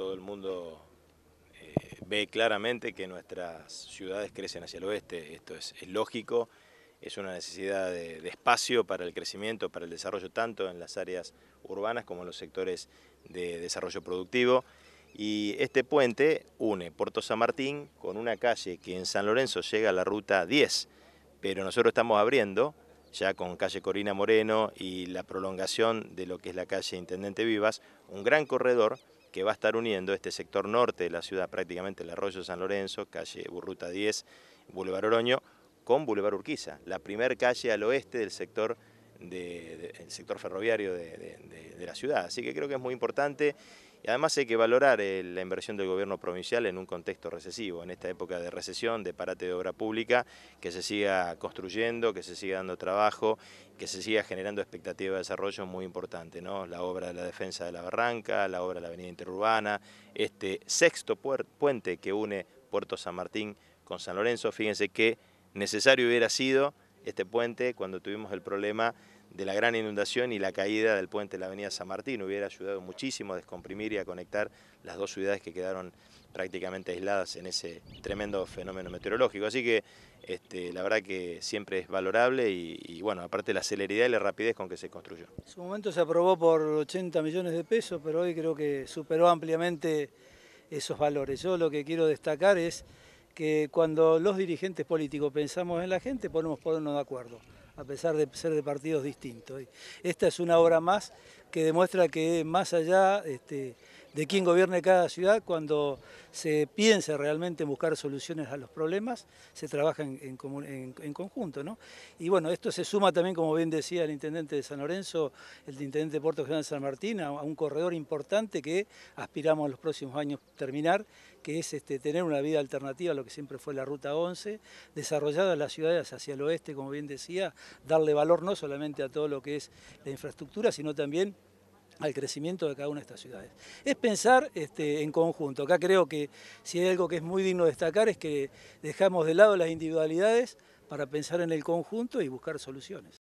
todo el mundo eh, ve claramente que nuestras ciudades crecen hacia el oeste, esto es, lógico, es una necesidad de, de, espacio para el crecimiento, para el desarrollo, tanto en las áreas urbanas como en los sectores de desarrollo productivo. Y este puente une Puerto San Martín con una calle que en San Lorenzo llega a la ruta 10, pero nosotros estamos abriendo ya con calle Corina Moreno y la prolongación de lo que es la calle Intendente Vivas, un gran corredor que va a estar uniendo este sector norte de la ciudad, prácticamente el arroyo San Lorenzo, calle Burruta 10, Boulevard Oroño, con Boulevard Urquiza, la primer calle al oeste del sector, de, sector ferroviario de la ciudad. Así que creo que es muy importante. Y además hay que valorar eh, la inversión del gobierno provincial en un contexto recesivo, en esta época de recesión, de parate de obra pública, que se siga construyendo, que se siga dando trabajo, que se siga generando expectativas de desarrollo muy importante, ¿no? La obra de la defensa de la barranca, la obra de la avenida interurbana, este sexto puente que une Puerto San Martín con San Lorenzo, fíjense que necesario hubiera sido este puente cuando tuvimos el problema de la gran inundación y la caída del puente de la avenida San Martín. Hubiera ayudado muchísimo a descomprimir y a conectar las dos ciudades que quedaron prácticamente aisladas en ese tremendo fenómeno meteorológico. Así que este, la verdad que siempre es valorable y, y, bueno, aparte la celeridad y la rapidez con que se construyó. En su momento se aprobó por 80 millones de pesos, pero hoy creo que superó ampliamente esos valores. Yo lo que quiero destacar es que cuando los dirigentes políticos pensamos en la gente, podemos ponernos de acuerdo a pesar de ser de partidos distintos. Esta es una obra más que demuestra que más allá... Este, de quién gobierne cada ciudad, cuando se piensa realmente en buscar soluciones a los problemas, se trabaja en, conjunto. ¿no? Y bueno, esto se suma también, como bien decía el intendente de San Lorenzo, el intendente de Puerto General de San Martín, a, un corredor importante que aspiramos en los próximos años terminar, que es este, tener una vida alternativa a lo que siempre fue la Ruta 11, desarrollada las ciudades hacia el oeste, como bien decía, darle valor no solamente a todo lo que es la infraestructura, sino también al crecimiento de cada una de estas ciudades. Es pensar este, en conjunto. Acá creo que si hay algo que es muy digno de destacar es que dejamos de lado las individualidades para pensar en el conjunto y buscar soluciones.